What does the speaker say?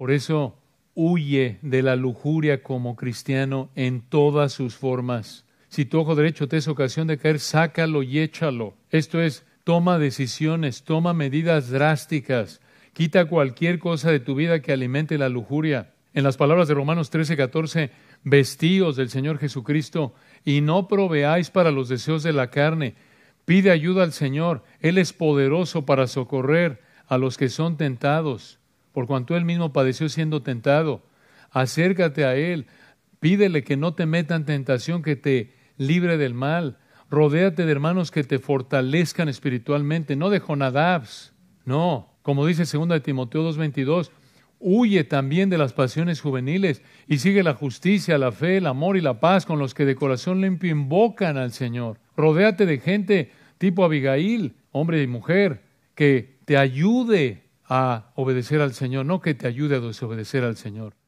Por eso huye de la lujuria como cristiano en todas sus formas. Si tu ojo derecho te es ocasión de caer, sácalo y échalo. Esto es, toma decisiones, toma medidas drásticas, quita cualquier cosa de tu vida que alimente la lujuria. En las palabras de Romanos 13, 14, vestíos del Señor Jesucristo y no proveáis para los deseos de la carne. Pide ayuda al Señor, Él es poderoso para socorrer a los que son tentados por cuanto él mismo padeció siendo tentado. Acércate a él, pídele que no te metan tentación que te libre del mal. Rodéate de hermanos que te fortalezcan espiritualmente, no de Jonadabs, no. Como dice 2 Timoteo 2:22, huye también de las pasiones juveniles y sigue la justicia, la fe, el amor y la paz con los que de corazón limpio invocan al Señor. Rodéate de gente tipo Abigail, hombre y mujer, que te ayude a obedecer al Señor, no que te ayude a desobedecer al Señor.